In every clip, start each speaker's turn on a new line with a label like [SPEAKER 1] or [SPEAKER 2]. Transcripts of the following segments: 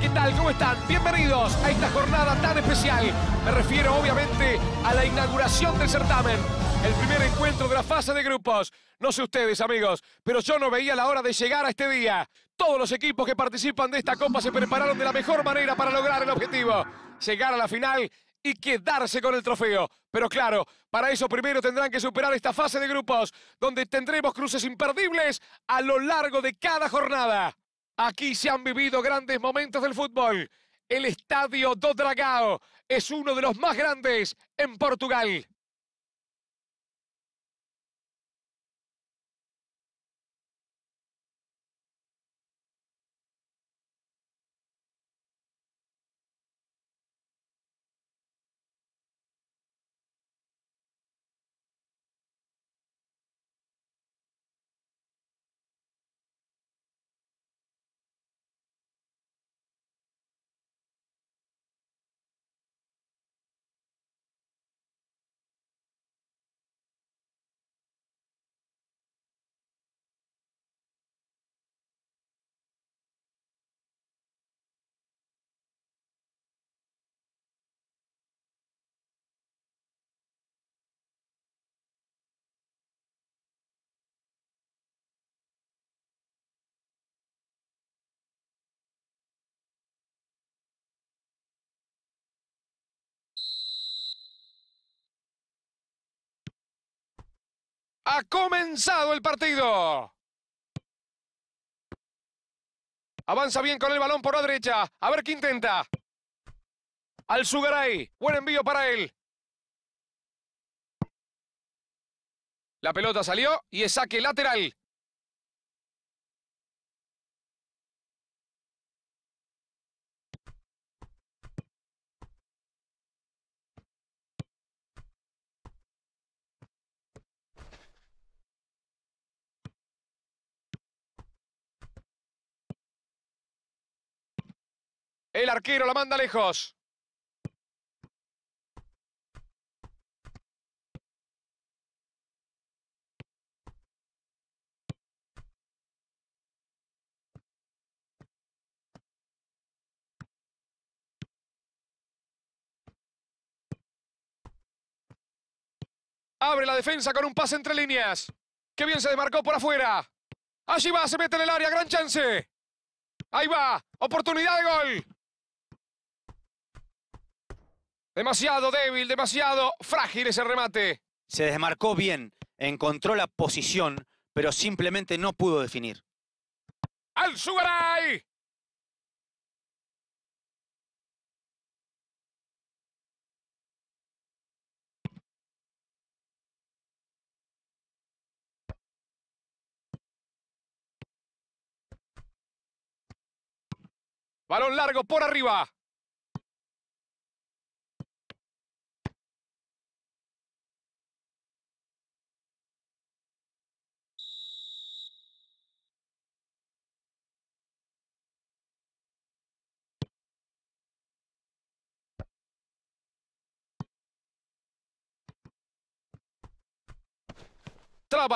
[SPEAKER 1] ¿qué tal? ¿Cómo están? Bienvenidos a esta jornada tan especial. Me refiero obviamente a la inauguración del certamen, el primer encuentro de la fase de grupos. No sé ustedes, amigos, pero yo no veía la hora de llegar a este día. Todos los equipos que participan de esta copa se prepararon de la mejor manera para lograr el objetivo, llegar a la final y quedarse con el trofeo. Pero claro, para eso primero tendrán que superar esta fase de grupos, donde tendremos cruces imperdibles a lo largo de cada jornada. Aquí se han vivido grandes momentos del fútbol. El Estadio do Dragao es uno de los más grandes en Portugal. Ha comenzado el partido. Avanza bien con el balón por la derecha. A ver qué intenta. Al Sugaray. Buen envío para él. La pelota salió y es saque lateral. El arquero la manda lejos. Abre la defensa con un pase entre líneas. ¡Qué bien se desmarcó por afuera! ¡Allí va! ¡Se mete en el área! ¡Gran chance! ¡Ahí va! ¡Oportunidad de gol!
[SPEAKER 2] Demasiado débil, demasiado frágil ese remate. Se desmarcó bien, encontró la posición, pero simplemente no pudo definir.
[SPEAKER 1] ¡Al Sugaray! Balón largo por arriba.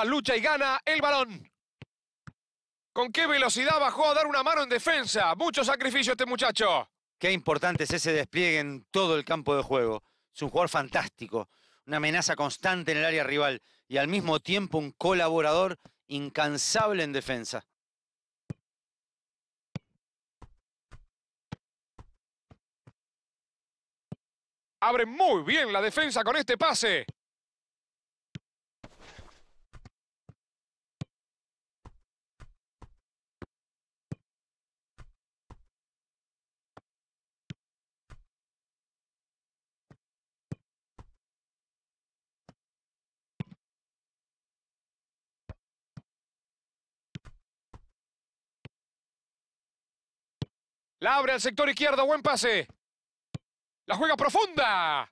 [SPEAKER 1] lucha y gana el balón. ¿Con qué velocidad bajó a dar una mano en defensa? Mucho sacrificio este
[SPEAKER 2] muchacho. Qué importante es ese despliegue en todo el campo de juego. Es un jugador fantástico, una amenaza constante en el área rival y al mismo tiempo un colaborador incansable en defensa.
[SPEAKER 1] Abre muy bien la defensa con este pase. La abre al sector izquierdo, buen pase. La juega profunda.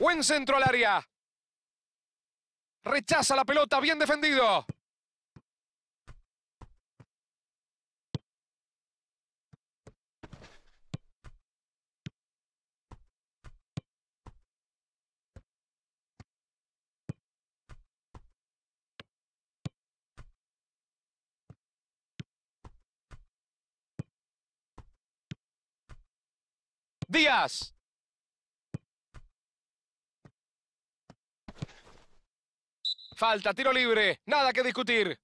[SPEAKER 1] Buen centro al área. Rechaza la pelota, bien defendido. Díaz. Falta, tiro libre, nada que discutir.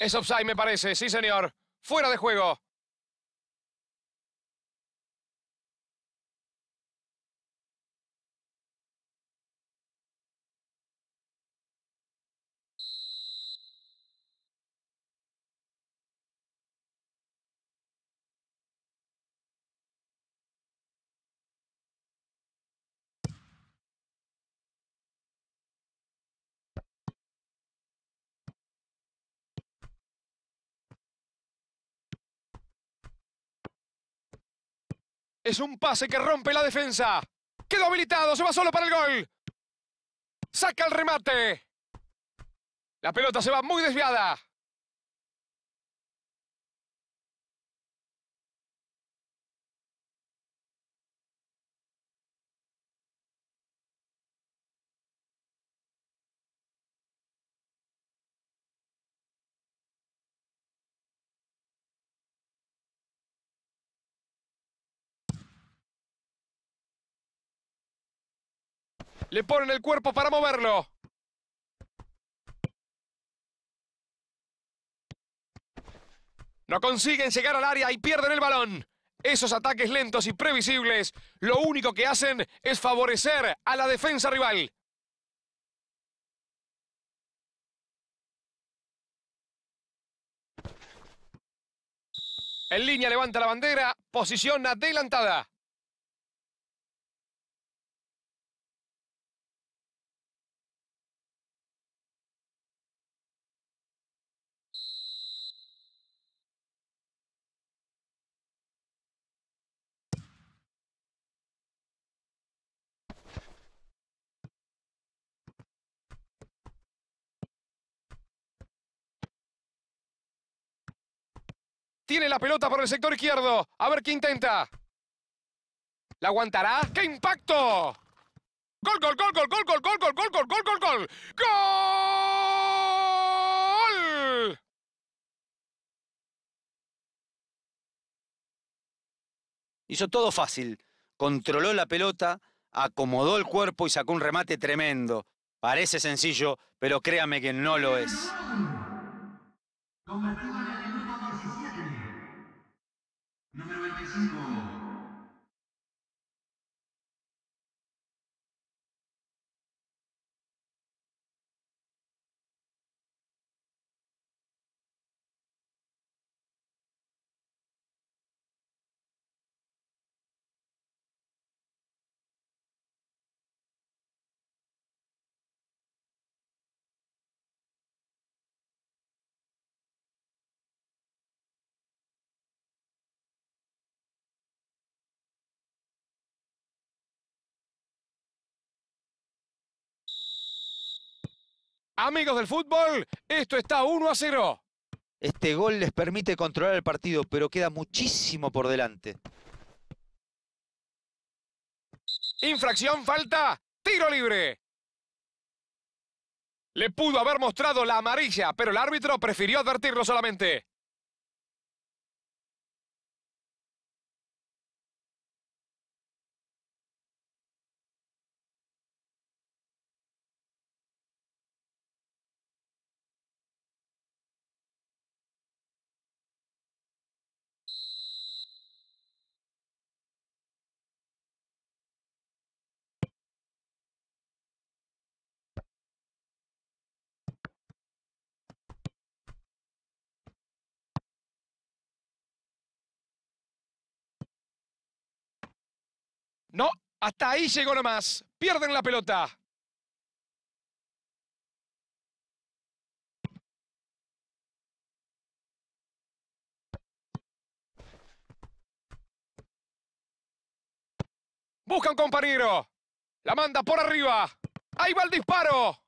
[SPEAKER 1] Es offside, me parece. Sí, señor. Fuera de juego. Es un pase que rompe la defensa. Quedó habilitado, se va solo para el gol. Saca el remate. La pelota se va muy desviada. Le ponen el cuerpo para moverlo. No consiguen llegar al área y pierden el balón. Esos ataques lentos y previsibles lo único que hacen es favorecer a la defensa rival. En línea levanta la bandera, posición adelantada. Tiene la pelota por el sector izquierdo. A ver qué intenta. ¿La aguantará? ¡Qué impacto! ¡Gol, gol, gol, gol, gol, gol, gol, gol, gol, gol, gol, gol, gol!
[SPEAKER 2] gol Hizo todo fácil. Controló la pelota, acomodó el cuerpo y sacó un remate tremendo. Parece sencillo, pero créame que no lo es. Amigos del fútbol, esto está 1 a 0. Este gol les permite controlar el partido, pero queda muchísimo por delante.
[SPEAKER 1] Infracción, falta, tiro libre. Le pudo haber mostrado la amarilla, pero el árbitro prefirió advertirlo solamente. No, hasta ahí llegó nomás. Pierden la pelota. Busca un compañero. La manda por arriba. Ahí va el disparo.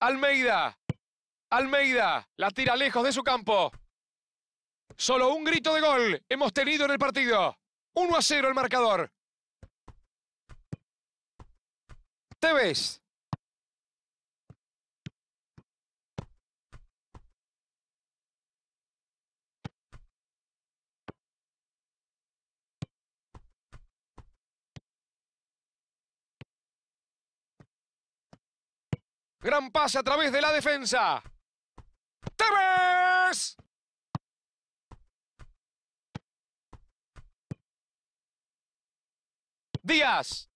[SPEAKER 1] Almeida. Almeida la tira lejos de su campo. Solo un grito de gol hemos tenido en el partido. 1 a 0 el marcador. ves. Gran pase a través de la defensa. Tevez. Díaz.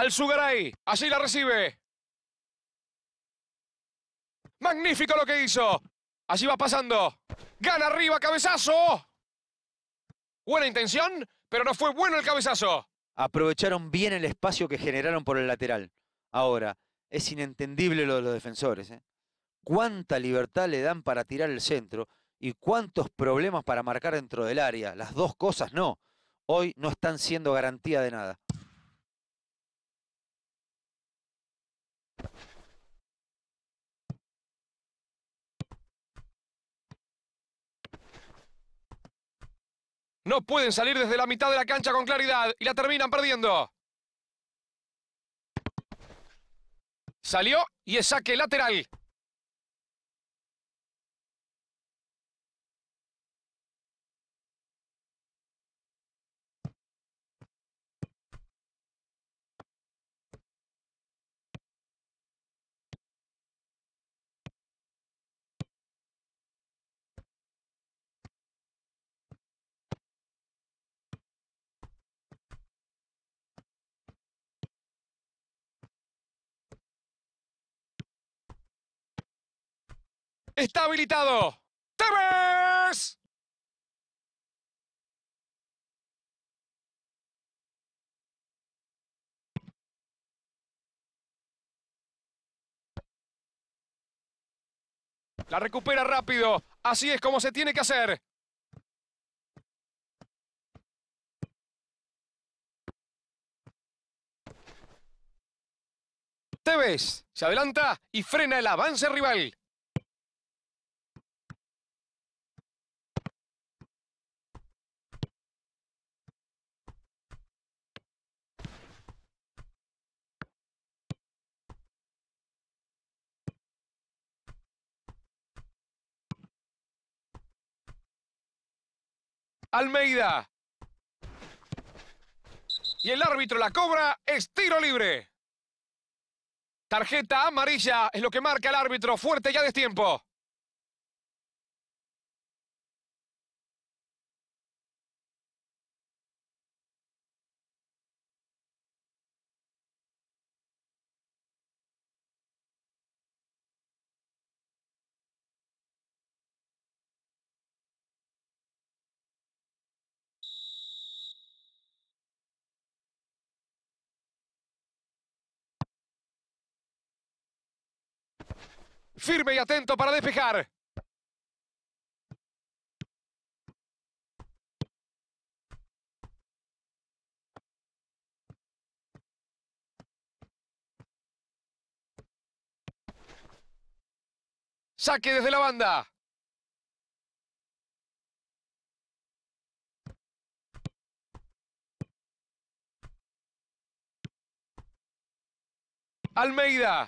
[SPEAKER 1] Al Sugaray. así la recibe. Magnífico lo que hizo. Así va pasando. Gana arriba, cabezazo.
[SPEAKER 2] Buena intención, pero no fue bueno el cabezazo. Aprovecharon bien el espacio que generaron por el lateral. Ahora, es inentendible lo de los defensores. ¿eh? Cuánta libertad le dan para tirar el centro y cuántos problemas para marcar dentro del área. Las dos cosas no. Hoy no están siendo garantía de nada.
[SPEAKER 1] No pueden salir desde la mitad de la cancha con claridad y la terminan perdiendo. Salió y es saque lateral. está habilitado. ¡Tevez! La recupera rápido. Así es como se tiene que hacer. Tevez se adelanta y frena el avance rival. Almeida. Y el árbitro la cobra, es tiro libre. Tarjeta amarilla es lo que marca el árbitro, fuerte ya de tiempo. Firme y atento para despejar. Saque desde la banda. Almeida.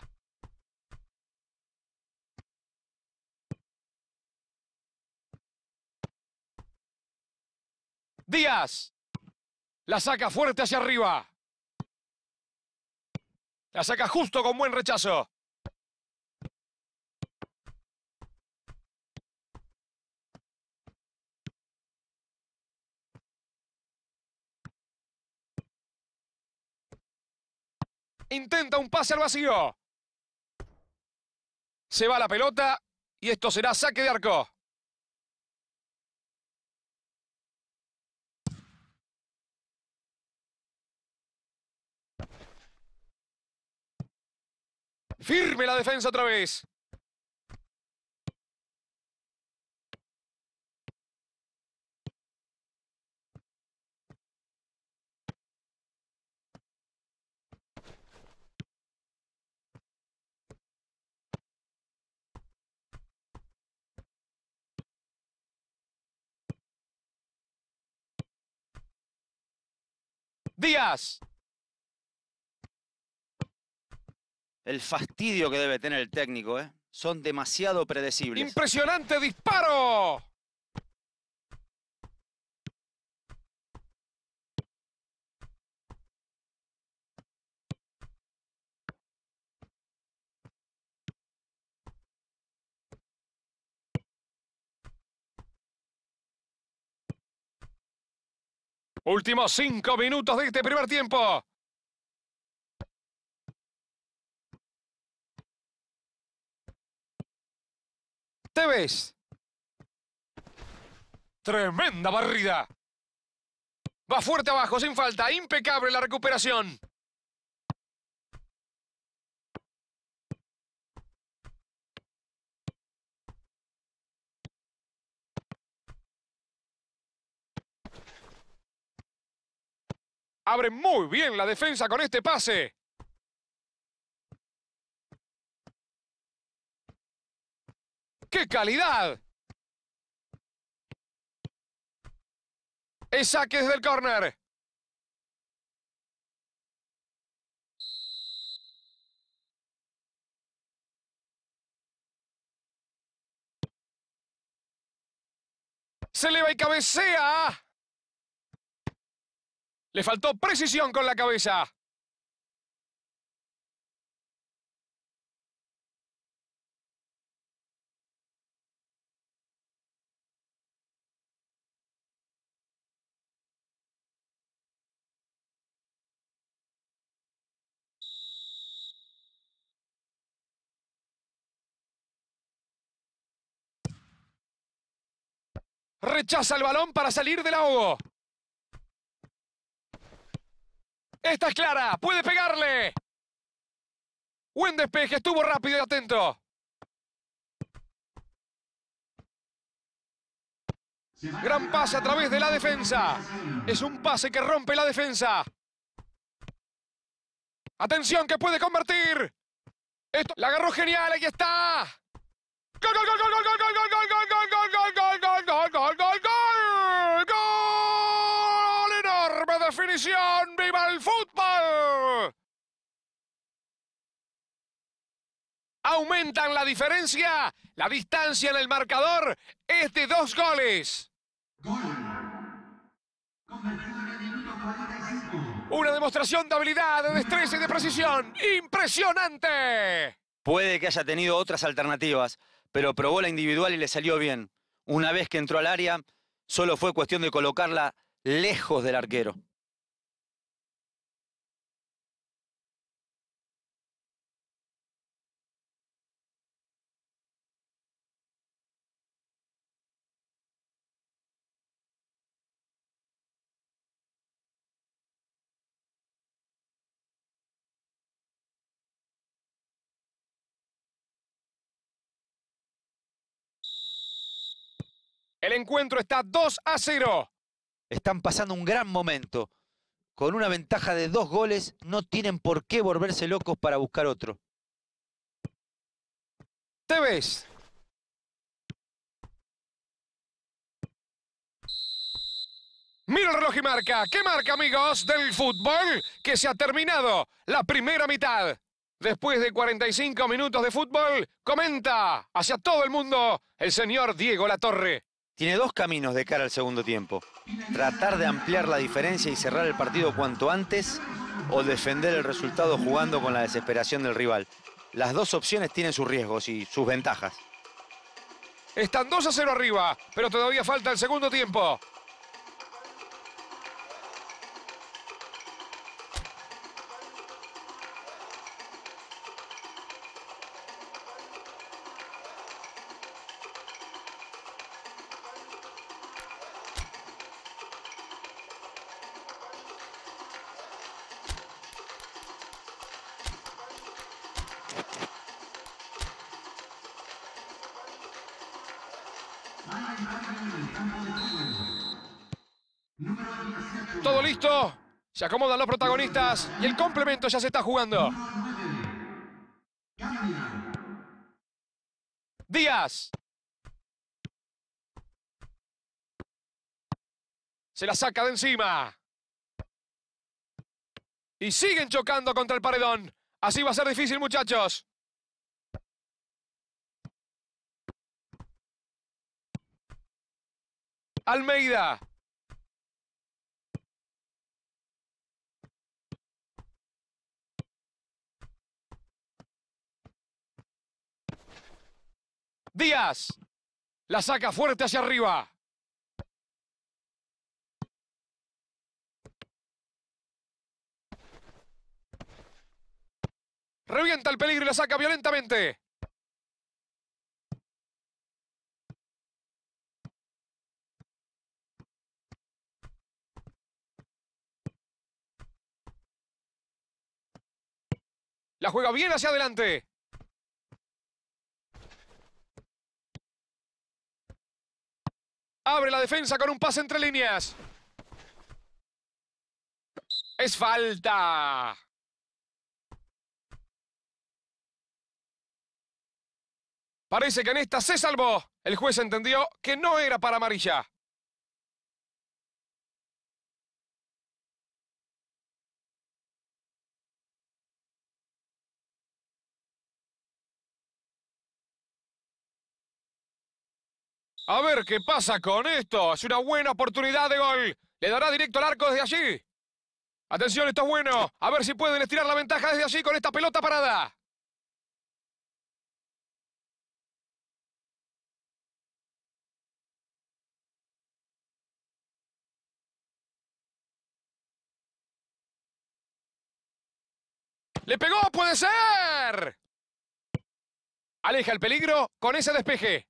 [SPEAKER 1] Díaz. La saca fuerte hacia arriba. La saca justo con buen rechazo. Intenta un pase al vacío. Se va la pelota y esto será saque de arco. Firme la defensa otra vez.
[SPEAKER 2] Díaz. El fastidio que debe tener el técnico, ¿eh? Son demasiado predecibles. ¡Impresionante disparo!
[SPEAKER 1] Últimos cinco minutos de este primer tiempo. te ves. Tremenda barrida. Va fuerte abajo, sin falta. Impecable la recuperación. Abre muy bien la defensa con este pase. ¡Qué calidad! Es saque desde el córner. Se eleva y cabecea. Le faltó precisión con la cabeza. Rechaza el balón para salir del ahogo. Esta es clara. Puede pegarle. Buen despeje. Estuvo rápido y atento. Gran pase a través de la defensa. Es un pase que rompe la defensa. Atención que puede convertir. la agarró genial. Aquí está. ¡Gol enorme definición! ¡Viva el fútbol! Aumentan la diferencia. La distancia en el marcador es de dos goles. Una demostración de habilidad, de destreza y de precisión impresionante.
[SPEAKER 2] Puede que haya tenido otras alternativas, pero probó la individual y le salió bien. Una vez que entró al área, solo fue cuestión de colocarla lejos del arquero. encuentro está 2 a 0. Están pasando un gran momento. Con una ventaja de dos goles, no tienen por qué volverse locos para buscar otro. Te ves.
[SPEAKER 1] Mira el reloj y marca. ¿Qué marca, amigos, del fútbol? Que se ha terminado la primera mitad. Después de 45 minutos de fútbol, comenta
[SPEAKER 2] hacia todo el mundo el señor Diego Latorre tiene dos caminos de cara al segundo tiempo. Tratar de ampliar la diferencia y cerrar el partido cuanto antes o defender el resultado jugando con la desesperación del rival. Las dos opciones tienen sus riesgos y sus ventajas.
[SPEAKER 1] Están 2 a 0 arriba, pero todavía falta el segundo tiempo. Se acomodan los protagonistas y el complemento ya se está jugando. Díaz. Se la saca de encima. Y siguen chocando contra el paredón. Así va a ser difícil, muchachos. Almeida. Díaz. La saca fuerte hacia arriba. Revienta el peligro y la saca violentamente. La juega bien hacia adelante. Abre la defensa con un pase entre líneas. Es falta. Parece que en esta se salvó. El juez entendió que no era para amarilla. A ver qué pasa con esto. Es una buena oportunidad de gol. Le dará directo al arco desde allí. Atención, esto es bueno. A ver si pueden estirar la ventaja desde allí con esta pelota parada. ¡Le pegó! ¡Puede ser! Aleja el peligro con ese despeje.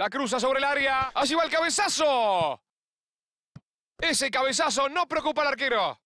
[SPEAKER 1] La cruza sobre el área. Allí va el cabezazo. Ese cabezazo no preocupa al arquero.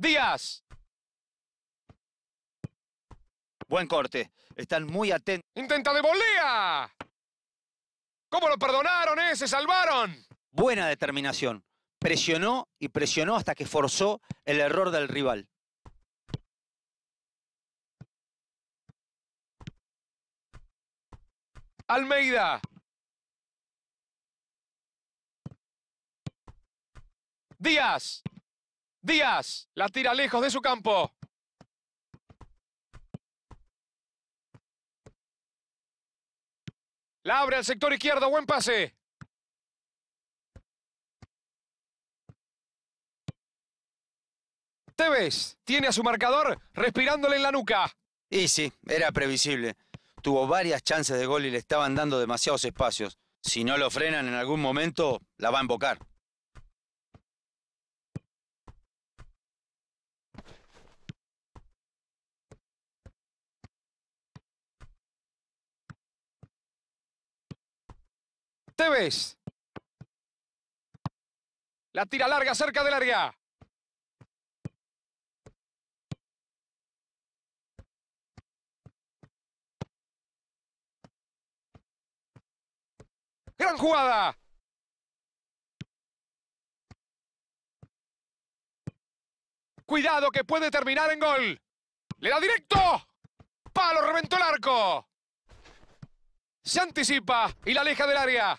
[SPEAKER 2] Díaz. Buen corte. Están muy atentos. ¡Intenta de volea! ¿Cómo lo perdonaron, eh? ¡Se salvaron! Buena determinación. Presionó y presionó hasta que forzó el error del rival.
[SPEAKER 1] Almeida. Díaz. Díaz la tira lejos de su campo. La abre al sector izquierdo, buen pase.
[SPEAKER 2] Tevez tiene a su marcador respirándole en la nuca. Y sí, era previsible. Tuvo varias chances de gol y le estaban dando demasiados espacios. Si no lo frenan en algún momento, la va a embocar.
[SPEAKER 1] La tira larga cerca del área. Gran jugada. Cuidado que puede terminar en gol. Le da directo. Palo reventó el arco. Se anticipa y la aleja del área.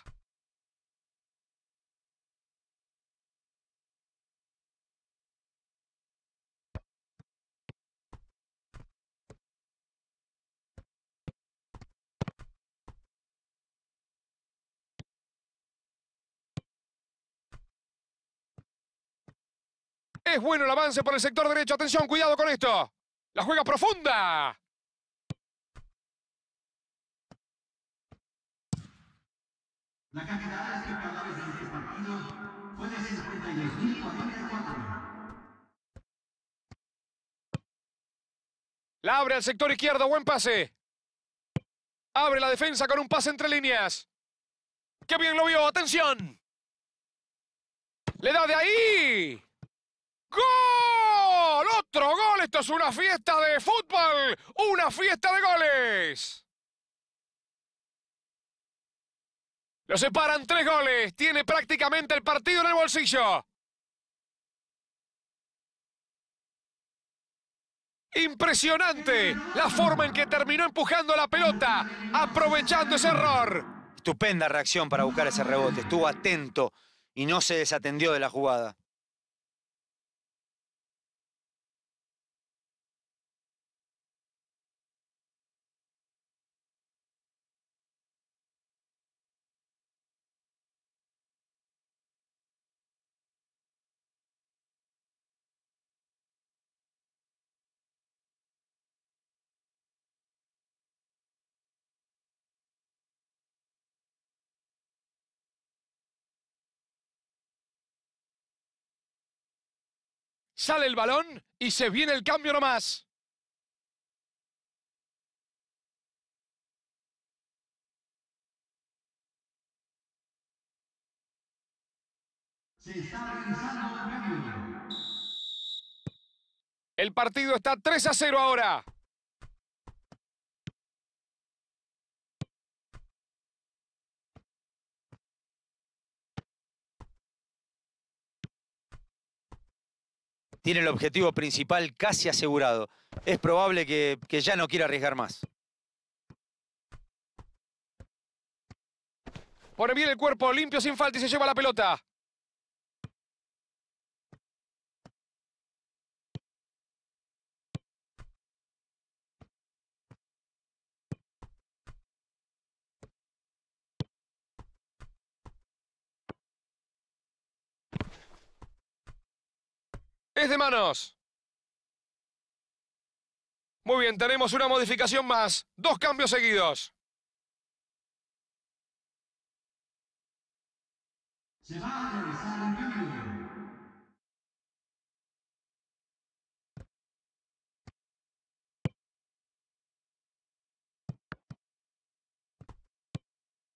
[SPEAKER 1] Es bueno el avance por el sector derecho. Atención, cuidado con esto. La juega profunda. La abre al sector izquierdo, buen pase. Abre la defensa con un pase entre líneas. ¡Qué bien lo vio! ¡Atención! ¡Le da de ahí! ¡Gol! ¡Otro gol! Esto es una fiesta de fútbol, una fiesta de goles. Lo separan tres goles. Tiene prácticamente el partido en el bolsillo. Impresionante la forma en que terminó empujando la pelota, aprovechando ese error.
[SPEAKER 2] Estupenda reacción para buscar ese rebote. Estuvo atento y no se desatendió de la jugada.
[SPEAKER 1] sale el balón y se viene el cambio nomás. el partido está 3 a 0 ahora.
[SPEAKER 2] tiene el objetivo principal casi asegurado. Es probable que, ya no quiera arriesgar más.
[SPEAKER 1] Pone bien el cuerpo, limpio sin falta y se lleva la pelota. de manos! Muy bien, tenemos una modificación más. Dos cambios seguidos.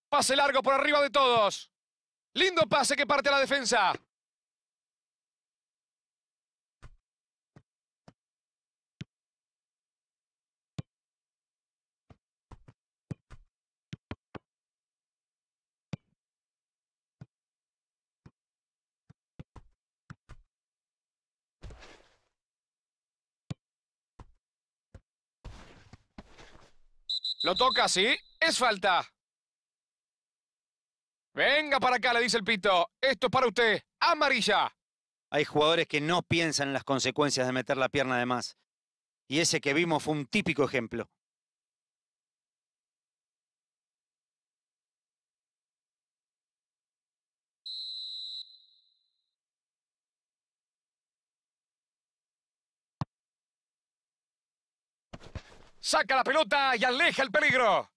[SPEAKER 1] Pase largo por arriba de todos. Lindo pase que parte la defensa. Lo toca, sí. Es falta.
[SPEAKER 2] Venga para acá, le dice el pito. Esto es para usted. Amarilla. Hay jugadores que no piensan en las consecuencias de meter la pierna de más. Y ese que vimos fue un típico ejemplo.
[SPEAKER 1] Saca la pelota y aleja el peligro.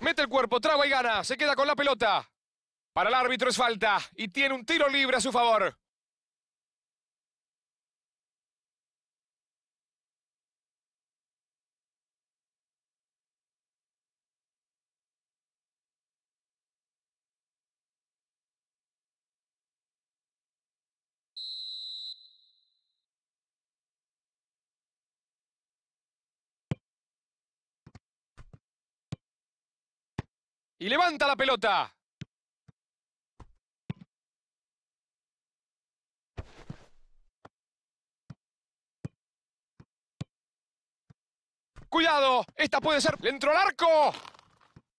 [SPEAKER 1] Mete el cuerpo, traba y gana. Se queda con la pelota. Para el árbitro es falta y tiene un tiro libre a su favor. Y levanta la pelota. ¡Cuidado! ¡Esta puede ser! dentro entró al arco!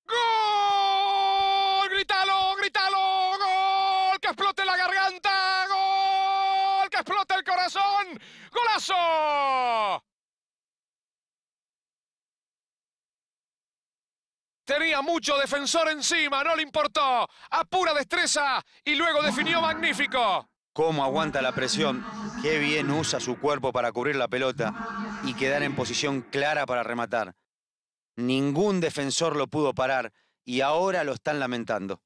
[SPEAKER 1] ¡Gol! ¡Gritalo! ¡Gritalo! ¡Gol! ¡Que explote la garganta! ¡Gol! ¡Que explote el corazón! ¡Golazo! Tenía mucho defensor encima, no le importó. A pura destreza y luego definió magnífico.
[SPEAKER 2] Cómo aguanta la presión. Qué bien usa su cuerpo para cubrir la pelota y quedar en posición clara para rematar. Ningún defensor lo pudo parar y ahora lo están lamentando.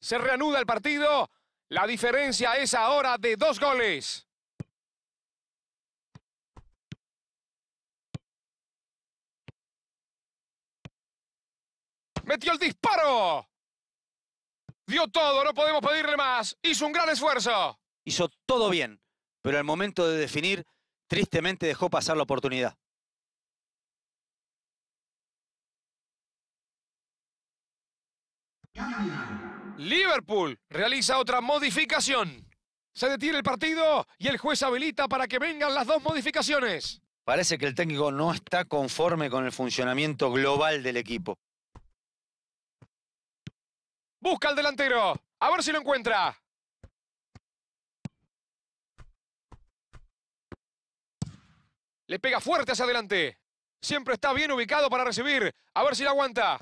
[SPEAKER 1] Se reanuda el partido. La diferencia es ahora de dos goles. Metió el
[SPEAKER 2] disparo. Dio todo, no podemos pedirle más. Hizo un gran esfuerzo. Hizo todo bien, pero al momento de definir, tristemente dejó pasar la oportunidad.
[SPEAKER 1] Liverpool realiza otra modificación. Se detiene el partido y el juez habilita para que vengan las dos modificaciones.
[SPEAKER 2] Parece que el técnico no está conforme con el funcionamiento global del equipo.
[SPEAKER 1] Busca al delantero. A ver si lo encuentra. Le pega fuerte hacia adelante. Siempre está bien ubicado para recibir. A ver si lo aguanta.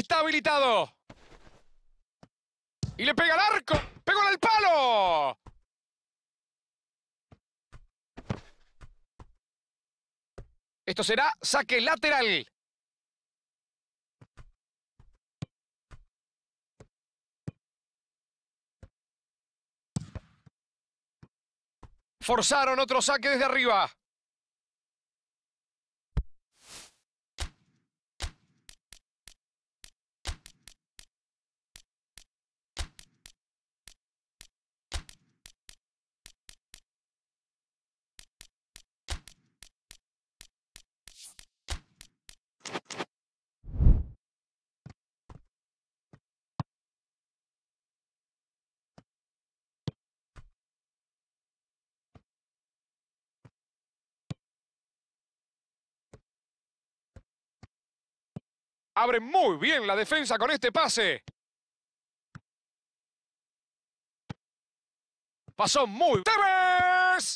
[SPEAKER 1] está habilitado. Y le pega al arco. ¡Pegó al palo! Esto será saque lateral. Forzaron otro saque desde arriba. Abre muy bien la defensa con este pase. Pasó muy... ¡Tevez!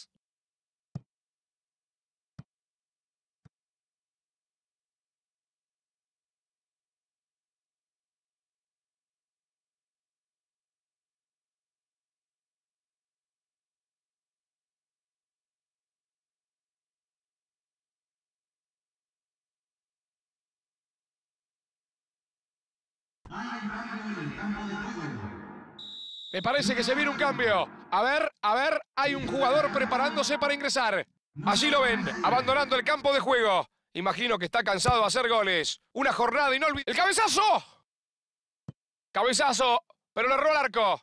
[SPEAKER 1] Me parece que se viene un cambio. A ver, a ver, hay un jugador preparándose para ingresar. Así lo ven, abandonando el campo de juego. Imagino que está cansado de hacer goles. Una jornada y no inolvidable. ¡El cabezazo! Cabezazo, pero lo erró el arco.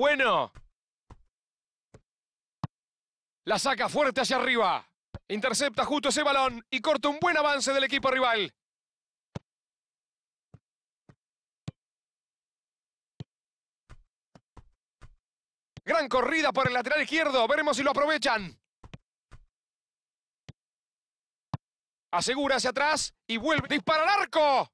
[SPEAKER 1] Bueno. La saca fuerte hacia arriba. Intercepta justo ese balón y corta un buen avance del equipo rival. Gran corrida por el lateral izquierdo. Veremos si lo aprovechan. Asegura hacia atrás y vuelve. ¡Dispara al arco!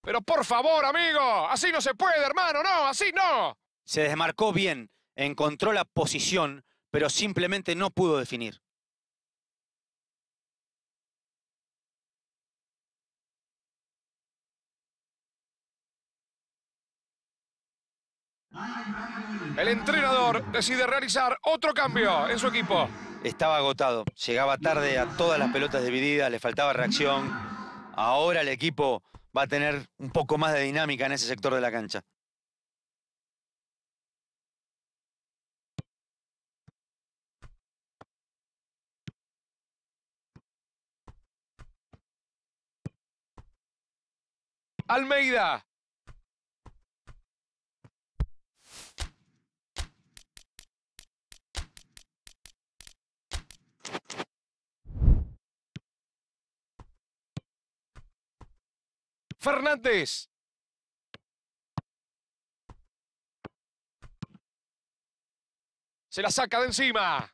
[SPEAKER 2] Pero por favor, amigo. Así no se
[SPEAKER 1] puede, hermano. No, así no
[SPEAKER 2] se desmarcó bien, encontró la posición, pero simplemente no pudo definir.
[SPEAKER 1] El entrenador decide realizar otro cambio en su equipo.
[SPEAKER 2] Estaba agotado, llegaba tarde a todas las pelotas divididas, le faltaba reacción. Ahora el equipo va a tener un poco más de dinámica en ese sector de la cancha.
[SPEAKER 1] Almeida. Fernández. Se la saca de encima.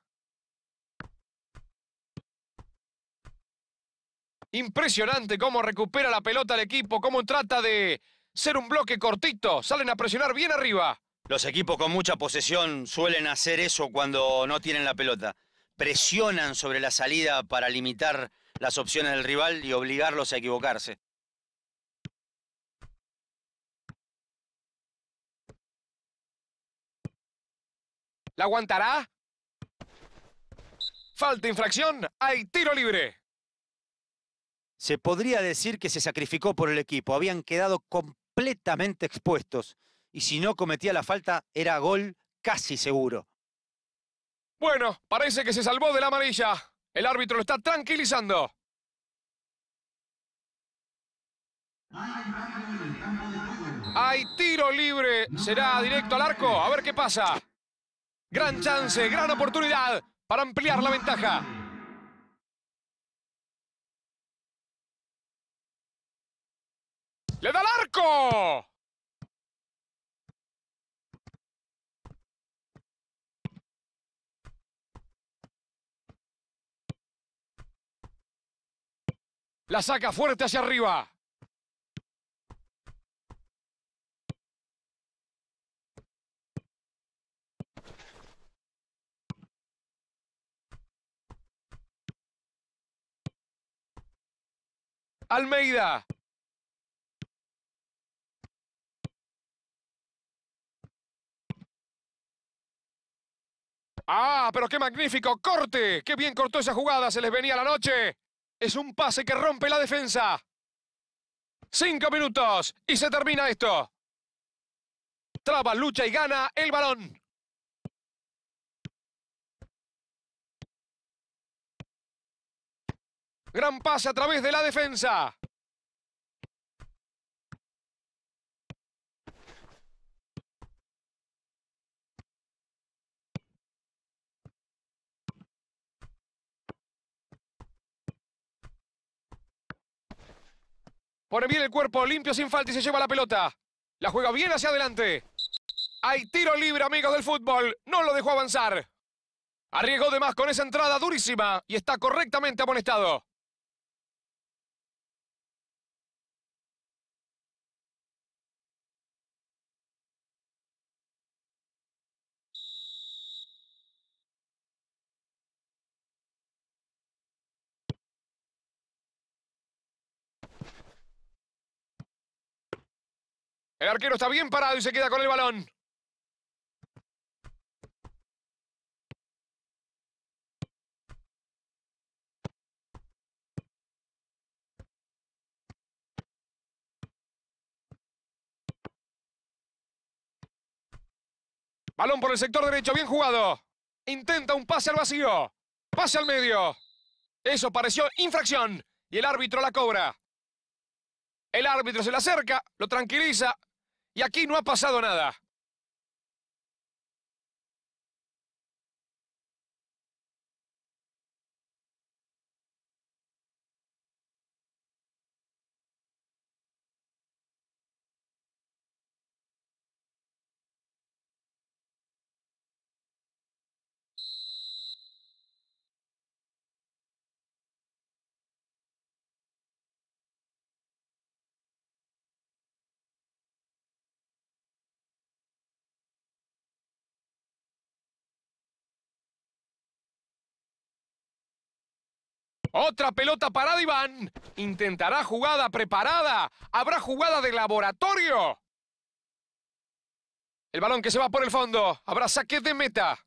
[SPEAKER 1] Impresionante cómo recupera la
[SPEAKER 2] pelota el equipo, cómo trata de ser un bloque cortito. Salen a presionar bien arriba. Los equipos con mucha posesión suelen hacer eso cuando no tienen la pelota. Presionan sobre la salida para limitar las opciones del rival y obligarlos a equivocarse.
[SPEAKER 1] ¿La aguantará? Falta infracción. Hay tiro libre
[SPEAKER 2] se podría decir que se sacrificó por el equipo. Habían quedado completamente expuestos y si no cometía la falta era gol casi seguro.
[SPEAKER 1] Bueno, parece que se salvó de la amarilla. El árbitro lo está tranquilizando. Hay tiro libre. Será directo al arco. A ver qué pasa. Gran chance, gran oportunidad para ampliar la ventaja. ¡Le da el arco! La saca fuerte hacia arriba. Almeida. ¡Ah, pero qué magnífico corte! ¡Qué bien cortó esa jugada! ¡Se les venía la noche! Es un pase que rompe la defensa. Cinco minutos y se termina esto. Traba, lucha y gana el balón. Gran pase a través de la defensa. Pone bien el cuerpo, limpio sin falta y se lleva la pelota. La juega bien hacia adelante. Hay tiro libre, amigos del fútbol. No lo dejó avanzar. Arriesgó de más con esa entrada durísima y está correctamente amonestado. El arquero está bien parado y se queda con el balón. Balón por el sector derecho, bien jugado. Intenta un pase al vacío. Pase al medio. Eso pareció infracción. Y el árbitro la cobra. El árbitro se le acerca, lo tranquiliza, y aquí no ha pasado nada. Otra pelota para Diván. Intentará jugada preparada. Habrá jugada de laboratorio. El balón que se va por el fondo. Habrá saque de meta.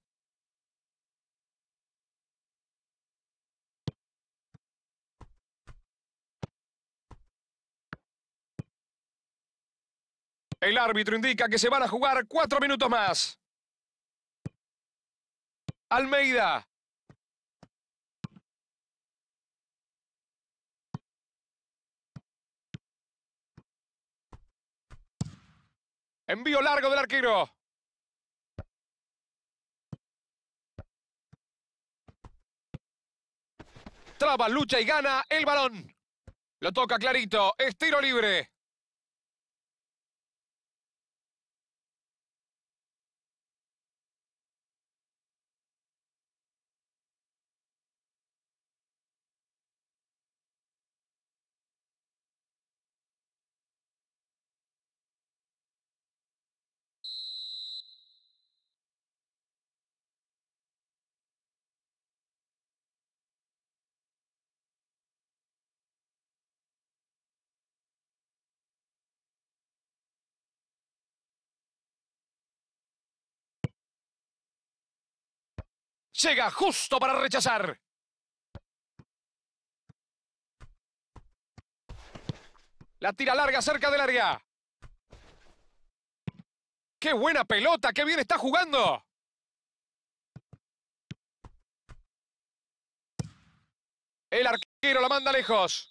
[SPEAKER 1] El árbitro indica que se van a jugar cuatro minutos más. Almeida Envío largo del arquero. Traba, lucha y gana el balón. Lo toca clarito. Es libre. Llega justo para rechazar. La tira larga cerca del área. ¡Qué buena pelota! ¡Qué bien está jugando! El arquero la manda lejos.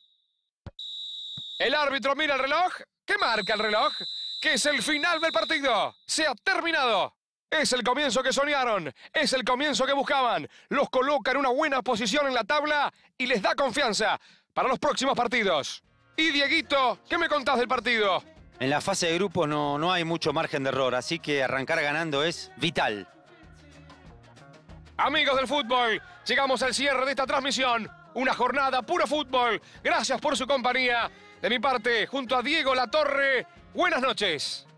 [SPEAKER 1] El árbitro mira el reloj. ¿Qué marca el reloj? Que es el final del partido. Se ha terminado. Es el comienzo que soñaron, es el comienzo que buscaban. Los coloca en una buena posición en la tabla y les da confianza para los próximos partidos. Y Dieguito,
[SPEAKER 2] ¿qué me contás del partido? En la fase de grupo no, no hay mucho margen de error, así que arrancar ganando es vital.
[SPEAKER 1] Amigos del fútbol, llegamos al cierre de esta transmisión. Una jornada puro fútbol. Gracias por su compañía. De mi parte, junto a Diego Latorre, buenas noches.